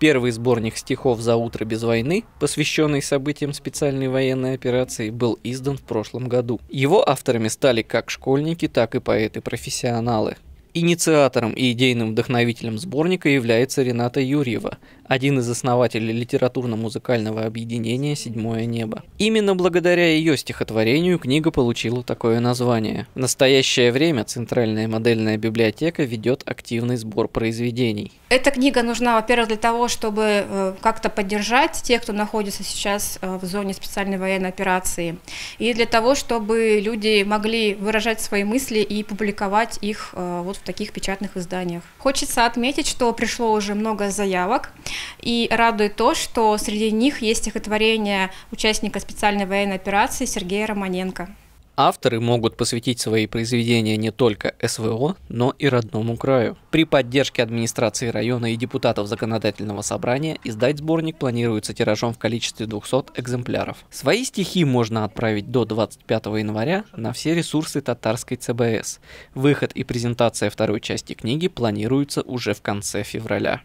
Первый сборник стихов «За утро без войны», посвященный событиям специальной военной операции, был издан в прошлом году. Его авторами стали как школьники, так и поэты-профессионалы. Инициатором и идейным вдохновителем сборника является Рената Юрьева, один из основателей литературно-музыкального объединения «Седьмое небо». Именно благодаря ее стихотворению книга получила такое название. В настоящее время Центральная модельная библиотека ведет активный сбор произведений. Эта книга нужна, во-первых, для того, чтобы э, как-то поддержать тех, кто находится сейчас э, в зоне специальной военной операции, и для того, чтобы люди могли выражать свои мысли и публиковать их э, вот в таких печатных изданиях. Хочется отметить, что пришло уже много заявок, и радует то, что среди них есть стихотворение участника специальной военной операции Сергея Романенко. Авторы могут посвятить свои произведения не только СВО, но и родному краю. При поддержке администрации района и депутатов законодательного собрания издать сборник планируется тиражом в количестве 200 экземпляров. Свои стихи можно отправить до 25 января на все ресурсы татарской ЦБС. Выход и презентация второй части книги планируется уже в конце февраля.